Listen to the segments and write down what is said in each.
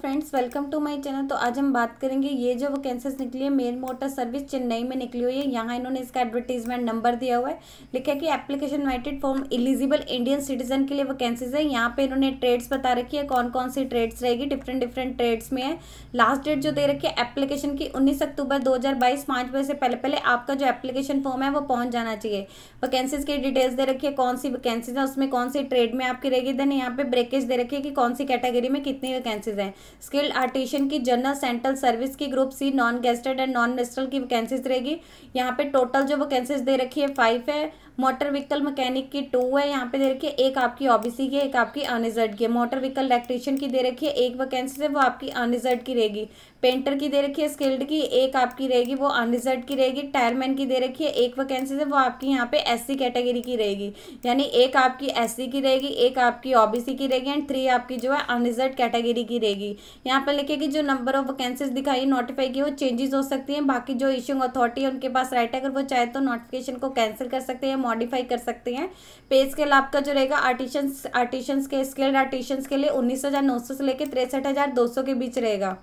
friends welcome to my channel तो आज हम बात करेंगे ये जो वैकेंसीज निकली है मेन मोटर सर्विस चेन्नई में निकली हुई है यहाँ इन्होंने इसका एडवर्टीजमेंट नंबर दिया हुआ है लिखा है कि application invited from eligible Indian citizen के लिए वैकेंसीज है यहाँ पे इन्होंने ट्रेड्स बता रखी है कौन कौन सी ट्रेड्स रहेगी डिफरेंट डिफरेंट ट्रेड्स में है लास्ट डेट जो दे रखी है एप्लीकेशन की उन्नीस अक्टूबर दो हज़ार बजे से पहले पहले आपका जो एप्लीकेशन फॉर्म है वो पहुँच जाना चाहिए वैकेंसीज की डिटेल्स दे रखी है कौन सी वैकेंसीज है उसमें कौन सी ट्रेड में आपकी रहेगी देन यहाँ पे ब्रेकेज दे रखी है कि कौन सी कैटेगरी में कितनी वैकेंसीज हैं स्किल्ड आर्टिशियन की जनरल सेंट्रल सर्विस की group C non gazetted and non नेस्टल की वैकेंसीज रहेगी यहाँ पे टोटल जो वैकेंसीज दे रखी है फाइव है मोटर व्हीकल मैकेनिक की टू है यहाँ पे दे रखिए एक आपकी ओबीसी की एक आपकी अनिजर्ट की है मोटर व्हीकल इलेक्ट्रीशियन की दे रखी है एक वैकेंसी है वो आपकी अनिजर्ट की रहेगी पेंटर की दे रखी है स्किल्ड की एक आपकी रहेगी वो अनिजर्ट की रहेगी टायरमैन की दे रखी है एक वैकेंसी है वो आपकी यहाँ पे एससी कैटेगरी की रहेगी यानी एक आपकी एससी की रहेगी एक आपकी ओबीसी की रहेगी एंड थ्री आपकी जो है अनरिजर्व कैटेगरी की रहेगी यहाँ पर लिखे कि जो नंबर ऑफ वैकेंसीज दिखाई नोटिफाई की वो चेंजेस हो सकती है बाकी जो इश्यूंग अथॉरिटी है उनके पास राइट है अगर वो चाहे तो नोटिफिकेशन को कैंसिल कर सकते हैं मॉडिफाई कर सकते हैं पे स्केल आपका जो रहेगा आर्टिशंस आर्टिशंस के स्केल्ड आर्टिशंस के लिए उन्नीस हज़ार नौ सौ से लेकर तिरसठ हज़ार दो सौ के बीच रहेगा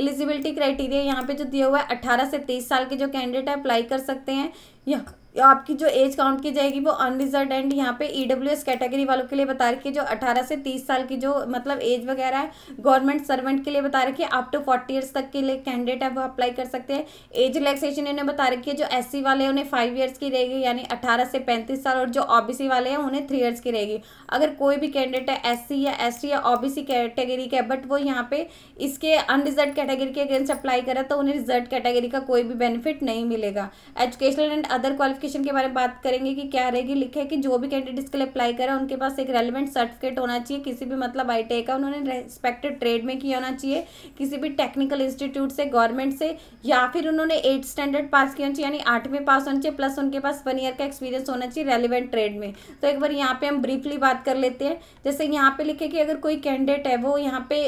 एलिजिबिलिटी क्राइटेरिया यहाँ पे जो दिया हुआ है अट्ठारह से तेईस साल के जो कैंडिडेट अप्लाई कर सकते हैं यहाँ आपकी जो एज काउंट की जाएगी वो अनरिजर्व एंड यहाँ पे डब्ल्यू एस कैटेगरी वालों के लिए बता रखी है जो अठारह से तीस साल की जो मतलब एज वगैरह है गवर्नमेंट सर्वेंट के लिए बता रखी है अप टू फोर्टी इयर्स तक के लिए कैंडिडेट है वो अप्लाई कर सकते हैं एज रिलैक्सेशन इन्हें बता रखी है जो एस वाले उन्हें फाइव ईयर्स की रहेगी यानी अठारह से पैंतीस साल और जो ओ वाले हैं उन्हें थ्री ईयर्स की रहेगी अगर कोई भी कैंडिडेट है एस या एस या ओ कैटेगरी का बट वो यहाँ पे इसके अनरिजर्व कैटेगरी के अगेंस्ट अप्लाई करा तो उन्हें रिजर्व कैटेगरी का कोई भी बेनिफिट नहीं मिलेगा educational and other qualification notification के बारे में बात करेंगे कि क्या रहेगी लिखा है कि जो भी कैंडिडेट्स के लिए अप्लाई करें उनके पास एक रेलिवेंट सर्टिफिकेट होना चाहिए किसी भी मतलब आई का उन्होंने रेस्पेक्टेड ट्रेड में किया होना चाहिए किसी भी टेक्निकल इंस्टीट्यूट से गवर्नमेंट से या फिर उन्होंने एट स्टैंडर्ड पास किया चाहिए यानी आठवीं पास होना चाहिए प्लस उनके पास वन ईयर का एक्सपीरियंस होना चाहिए रेलिवेंट ट्रेड में तो एक बार यहाँ पर हम ब्रीफली बात कर लेते हैं जैसे यहाँ पर लिखे कि अगर कोई कैंडिडेट है वो यहाँ पे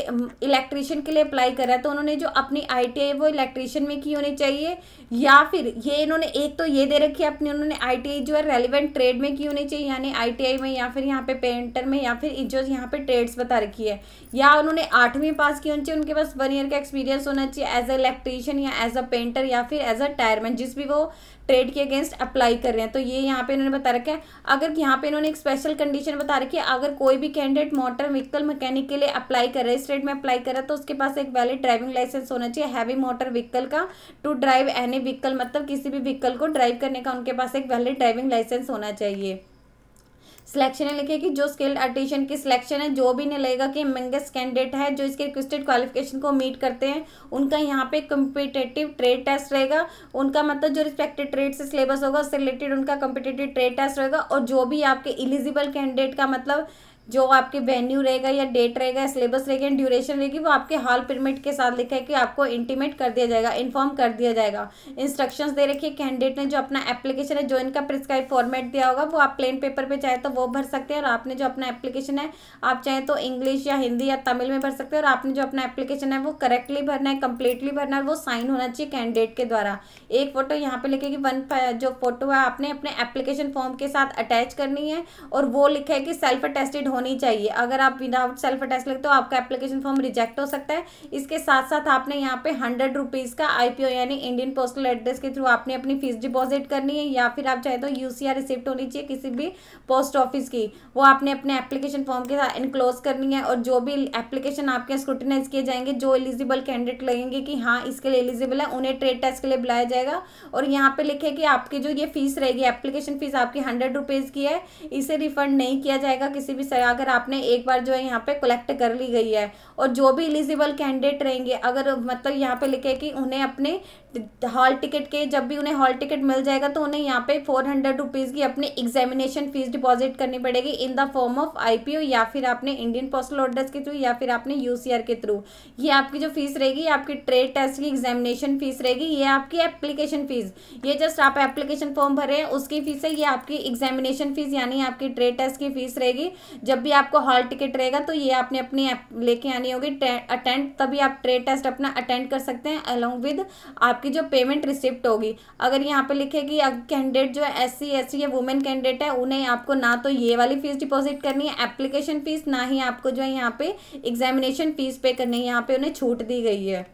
इलेक्ट्रीशियन के लिए अप्लाई कर रहा है तो उन्होंने जो अपनी आई है वो इलेक्ट्रीशियन में की होनी चाहिए या फिर ये इन्होंने एक तो ये दे रखी है अपने उन्होंने आई जो है रेलिवेंट ट्रेड में की होनी चाहिए यानी आई में या फिर यहाँ पे पेंटर में या फिर जो यहाँ पे ट्रेड्स बता रखी है या उन्होंने आठवीं पास की होनी चाहिए उनके पास वन ईयर का एक्सपीरियंस होना चाहिए एज अ इलेक्ट्रीशियन या एज अ पेंटर या फिर एज अ टायरमैन जिस भी वो ट्रेड के अगेंस्ट अप्लाई कर रहे हैं तो ये यहाँ पे इन्होंने बता रखा है अगर यहाँ पे इन्होंने एक स्पेशल कंडीशन बता रखी है अगर कोई भी कैंडिडेट मोटर व्हीकल मैकेनिक के लिए अप्लाई कर रहा है स्टेट में अप्लाई कर रहा है तो उसके पास एक वैलिड ड्राइविंग लाइसेंस होना चाहिए हैवी मोटर व्हीकल का टू ड्राइव एनी व्हीकल मतलब किसी भी व्हीकल को ड्राइव करने का उनके उनके पास एक वैलिड ड्राइविंग लाइसेंस होना चाहिए सिलेक्शन ने लिखे कि जो स्किल्ड आर्टिशन की सिलेक्शन है जो भी नहीं लगेगा कि मंगेस्ट कैंडिडेट है जो इसके रिक्वेस्टेड क्वालिफिकेशन को मीट करते हैं उनका यहाँ पे कम्पिटेटिव ट्रेड टेस्ट रहेगा उनका मतलब जो रिस्पेक्टेड ट्रेड से सिलेबस होगा उससे रिलेटेड उनका कम्पिटेटिव ट्रेड टेस्ट रहेगा और जो भी आपके इलिजिबल कैंडिडेट का मतलब जो आपके वेन्यू रहेगा या डेट रहेगा सिलेबस रहेगा ड्यूरेशन रहेगी वो आपके हॉल परमिट के साथ लिखा है कि आपको इंटीमेट कर दिया जाएगा इन्फॉर्म कर दिया जाएगा इंस्ट्रक्शंस दे रखिए कैंडिडेट ने जो अपना एप्लीकेशन है जो इनका प्रिस्क्राइब फॉर्मेट दिया होगा वो आप प्लेन पेपर पर चाहे तो वो भर सकते हैं और आपने जो अपना एप्लीकेशन है आप चाहे तो इंग्लिश या हिंदी या तमिल में भर सकते हैं और आपने जो अपना एप्लीकेशन है वो करेक्टली भरना है कंप्लीटली भरना है वो साइन होना चाहिए कैंडिडेट के द्वारा एक फ़ोटो यहाँ पर लिखेगी वन जो फोटो है आपने अपने एप्लीकेशन फॉर्म के साथ अटैच करनी है और वो लिखा है कि सेल्फ अटेस्टेड होनी चाहिए अगर आप विदाउट सेल्फ अटैच लगते हो तो आपका एप्लीकेशन फॉर्म रिजेक्ट हो सकता है इसके साथ साथ आपने यहाँ पे हंड्रेड रुपीज़ का आईपीओ यानी इंडियन पोस्टल एड्रेस के थ्रू आपने अपनी फीस डिपॉजिट करनी है या फिर आप चाहे तो यूसीआर रिसिप्ट होनी चाहिए किसी भी पोस्ट ऑफिस की वो आपने अपने एप्लीकेशन फॉर्म के साथ इनक्लोज करनी है और जो भी एप्लीकेशन आपके स्क्रूटिनाइज किए जाएंगे जो एलिजिबल कैंडिडेट लगेंगे कि हाँ इसके लिए एलिजिबल है उन्हें ट्रेड टेस्ट के लिए बुलाया जाएगा और यहाँ पे लिखे कि आपकी जो ये फीस रहेगी एप्लीकेशन फीस आपकी हंड्रेड रुपीज़ की है इसे रिफंड नहीं किया जाएगा किसी भी अगर आपने एक बार जो है यहाँ पे कलेक्ट कर ली गई है और जो भी एलिजिबल कैंडिडेट रहेंगे अगर मतलब यहाँ पे लिखे कि उन्हें अपने हॉल टिकट के जब भी उन्हें हॉल टिकट मिल जाएगा तो उन्हें यहाँ पे फोर हंड्रेड रुपीज़ की अपनी एग्जामिनेशन फीस डिपॉजिट करनी पड़ेगी in the form of I या फिर आपने इंडियन पोस्टल ऑर्डर्स के थ्रू या फिर आपने यू के थ्रू ये आपकी जो फीस रहेगी आपकी ट्रेड टेस्ट की एग्जामिनेशन फीस रहेगी ये आपकी एप्लीकेशन फीस ये जस्ट आप एप्लीकेशन फॉर्म भरे हैं उसकी फीस है ये आपकी एग्जामिनेशन फीस यानी आपकी ट्रेड टेस्ट की फीस रहेगी जब भी आपको हॉल टिकट रहेगा तो ये आपने अपनी ऐप लेके आनी होगी अटेंड तभी आप ट्रेड टेस्ट अपना अटेंड कर सकते हैं अलॉन्ग विद आपकी जो पेमेंट रिसिप्ट होगी अगर यहाँ पे लिखे कि कैंडिडेट जो एस सी एस सी या वुमेन कैंडिडेट है उन्हें आपको ना तो ये वाली फीस डिपॉजिट करनी है एप्लीकेशन फीस ना ही आपको जो है यहाँ पे एग्जामिनेशन फीस पे करनी है यहाँ पे उन्हें छूट दी गई है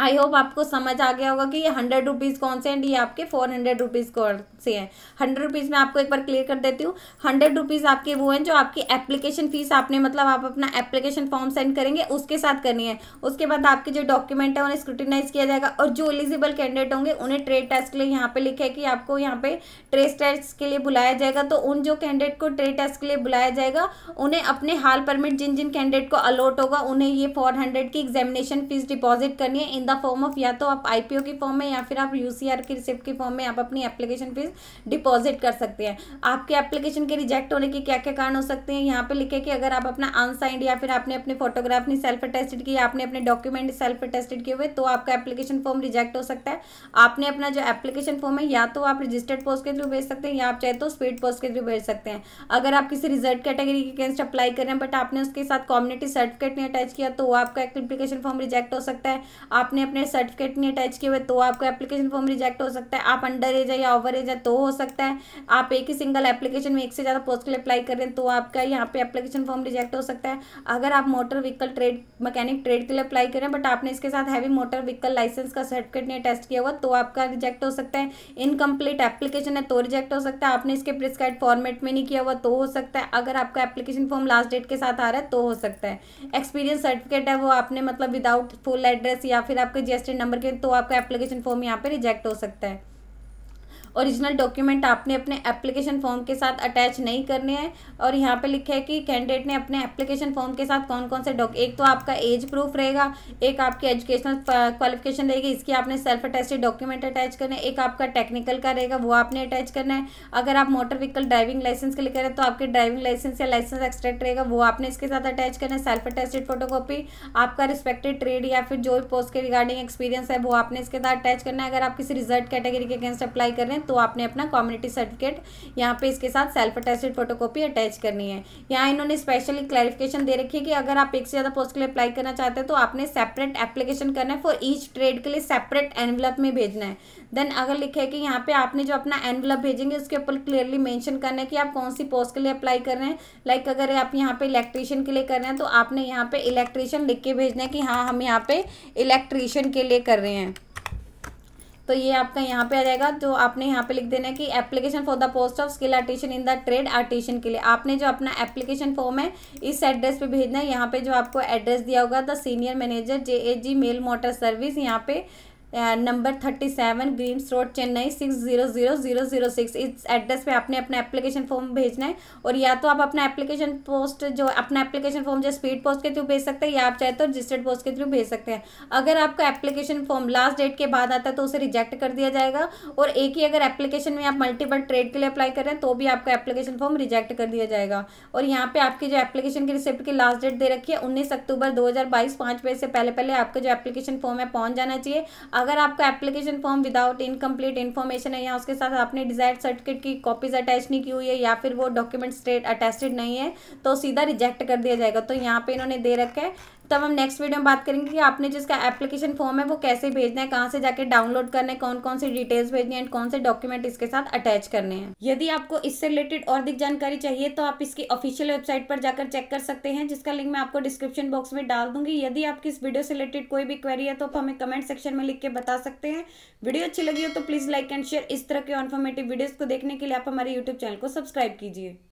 आई होप आपको समझ आ गया होगा कि ये हंड्रेड रुपीज़ कौन से हैं ये आपके फोर हंड्रेड रुपीज़ कौन से हैं हंड्रेड रुपीज़ में आपको एक बार क्लियर कर देती हूँ हंड्रेड रुपीज़ आपके वो हैं जो आपकी एप्लीकेशन फ़ीस आपने मतलब आप अपना एप्लीकेशन फॉर्म सेंड करेंगे उसके साथ करनी है उसके बाद आपके जो डॉक्यूमेंट है उन्हें स्क्रूटिनाइज किया जाएगा और जो एलिजिबल कैंडिडेट होंगे उन्हें ट्रेड टेस्ट के लिए यहाँ पे लिखे कि आपको यहाँ पे ट्रेस टेस्ट के लिए बुलाया जाएगा तो उन जो कैंडिडेट को ट्रेड टेस्ट के लिए बुलाया जाएगा उन्हें अपने हाल परमिट जिन जिन कैंडिडेट को अलॉट होगा उन्हें ये फोर की एग्जामिनेशन फीस डिपॉजिट करनी है इन द फॉर्म ऑफ या तो आप आईपीओ की फॉर्म में या फिर आप यूसीआर की रिसिप्ट की फॉर्म में आप अपनी एप्लीकेशन फीस डिपॉजिट कर सकते हैं आपके एप्लीकेशन के रिजेक्ट होने के क्या क्या कारण हो सकते हैं यहाँ पे लिखे कि अगर आप अपना अनसाइंड या फिर आपने अपने फोटोग्राफ नहीं सेल्फ अटेस्टेड किया आपने अपने डॉक्यूमेंट सेल्फ अटेस्टेड किए हुए तो आपका एप्लीकेशन फॉर्म रिजेक्ट हो सकता है आपने अपना जो एप्लीकेशन फॉर्म है या तो आप रजिस्टर्ड पोस्ट के थ्रू भेज सकते हैं या आप चाहे तो स्पीड पोस्ट के थ्रू भेज सकते हैं अगर आप किसी रिजल्ट कैटेगरी के अगेंस्ट अप्लाई कर रहे हैं बट आपने उसके साथ कम्युनिटी सर्टिफिकेट नहीं अटैच किया तो आपका एप्लीकेशन फॉर्म रिजेक्ट हो सकता है आपने आपने अपने सर्टिफिकेट नहीं अटैच किए हुए तो आपका एप्लीकेशन फॉर्म रिजेक्ट हो सकता है आप अंडर एज है या ओवर एज है तो हो सकता है आप एक ही सिंगल एप्लीकेशन में एक से ज़्यादा पोस्ट के लिए अप्लाई करें तो आपका यहाँ पे एप्लीकेशन फॉर्म रिजेक्ट हो सकता है अगर आप motor vehicle trade mechanic trade के लिए अप्लाई करें बट आपने इसके साथ हैवी मोटर व्हीकल लाइसेंस का सर्टिफिकेट नहीं अटैच किया हुआ तो आपका रिजेक्ट हो सकता है इनकम्प्लीट एप्लीकेशन है तो रिजेक्ट हो सकता है आपने इसके प्रिस्क्राइब फॉर्मेट में नहीं किया हुआ तो हो सकता है अगर आपका एप्लीकेशन फॉर्म लास्ट डेट के साथ आ रहा है तो हो सकता है एक्सपीरियंस सर्टिफिकेट है वो आपने मतलब विदाउट फुल एड्रेस या फिर आप आपके जीएसटी नंबर के तो आपका एप्लीकेशन फॉर्म यहाँ पे रिजेक्ट हो सकता है ओरिजिनल डॉक्यूमेंट आपने अपने एप्लीकेशन फॉर्म के साथ अटैच नहीं करने हैं और यहाँ पे लिखा है कि कैंडिडेट ने अपने एप्लीकेशन फॉर्म के साथ कौन कौन से डॉक एक तो आपका एज प्रूफ रहेगा एक आपकी एजुकेशनल क्वालिफिकेशन रहेगी इसकी आपने सेल्फ अटैचेड डॉक्यूमेंट अटैच करना है एक आपका टेक्निकल का रहेगा वो आपने अटैच करना है अगर आप मोटर व्हीकल ड्राइविंग लाइसेंस के लिए करें तो आपके ड्राइविंग लाइसेंस या लाइसेंस एक्सट्रैक्ट रहेगा वो आपने इसके साथ अटैच करना है सेल्फ अटैचेड फोटोकॉपी आपका रिस्पेक्टेड ट्रेड या फिर जो भी पोस्ट के रिगार्डिंग एक्सपीरियंस है वो आपने इसके साथ अटैच करना है अगर आप किसी रिजल्ट कैटेगरी के अगेंस्ट अप्लाई कर रहे हैं हैं तो आपने अपना कम्युनिटी सर्टिफिकेट यहाँ पे इसके साथ सेल्फ अटेस्टेड फोटोकॉपी अटैच करनी है यहाँ इन्होंने स्पेशली क्लैरिफिकेशन दे रखी है कि अगर आप एक से ज़्यादा पोस्ट के लिए अप्लाई करना चाहते हैं तो आपने सेपरेट एप्लीकेशन करना है फॉर ईच ट्रेड के लिए सेपरेट एनवलप में भेजना है देन अगर लिखे कि यहाँ पे आपने जो अपना एनवलप भेजेंगे उसके ऊपर क्लियरली मेंशन करना है कि आप कौन सी पोस्ट के लिए अप्लाई कर रहे हैं लाइक like अगर आप यहाँ पे इलेक्ट्रीशियन के लिए कर रहे हैं तो आपने यहाँ पे इलेक्ट्रीशियन लिख के भेजना है कि हाँ हम यहाँ पे इलेक्ट्रीशियन के लिए कर रहे हैं तो ये आपका यहाँ पे आ जाएगा जो तो आपने यहाँ पे लिख देना है कि application for the post of skill artisan in the trade artisan के लिए आपने जो अपना एप्लीकेशन फॉर्म है इस एड्रेस पे भेजना है यहाँ पे जो आपको एड्रेस दिया होगा the senior manager J A G mail motor service यहाँ पे number thirty seven green road Chennai six zero zero zero zero six इस एड्रेस पे आपने अपना एप्लीकेशन फॉर्म भेजना है और या तो आप अपना एप्लीकेशन पोस्ट जो अपना एप्लीकेशन फॉर्म जो स्पीड पोस्ट के थ्रू भेज सकते हैं या आप चाहे तो रजिस्टर्ड पोस्ट के थ्रू भेज सकते हैं अगर आपका एप्लीकेशन फॉर्म लास्ट डेट के बाद आता है तो उसे रिजेक्ट कर दिया जाएगा और एक ही अगर एप्लीकेशन में आप मल्टीपल ट्रेड के लिए अप्लाई कर रहे हैं तो भी आपका एप्लीकेशन फॉर्म रिजेक्ट कर दिया जाएगा और यहाँ पे आपकी जो एप्लीकेशन की रिसिप्ट की लास्ट डेट दे रखी है उन्नीस अक्टूबर दो हज़ार बाईस पांच बजे से पहले पहले आपका जो एप्लीकेशन फॉर्म है पहुँच जाना चाहिए अगर आपका application form without incomplete information है या उसके साथ आपने डिजायर सर्टिफिकेट की कॉपीज अटैच नहीं की हुई है या फिर वो डॉक्यूमेंट स्टेट अटैचेड नहीं है तो सीधा रिजेक्ट कर दिया जाएगा तो यहाँ पे इन्होंने दे रखा है तब हम नेक्स्ट वीडियो में बात करेंगे कि आपने जिसका एप्लीकेशन फॉर्म है वो कैसे भेजना है कहाँ से जाकर डाउनलोड करना है कौन कौन सी डिटेल्स भेजनी है एंड कौन से डॉक्यूमेंट इसके साथ अटैच करने हैं यदि आपको इससे रिलेटेड और अधिक जानकारी चाहिए तो आप इसकी ऑफिशियल वेबसाइट पर जाकर चेक कर सकते हैं जिसका लिंक मैं आपको डिस्क्रिप्शन बॉक्स में डाल दूंगी यदि आपकी इस वीडियो से रिलेटेड कोई भी क्वेरी है तो आप हमें कमेंट सेक्शन में लिख के बता सकते हैं वीडियो अच्छी लगी हो तो प्लीज़ लाइक एंड शेयर इस तरह के इन्फॉर्मेटिव वीडियोज़ को देखने के लिए आप हमारे यूट्यूब चैनल को सब्सक्राइब कीजिए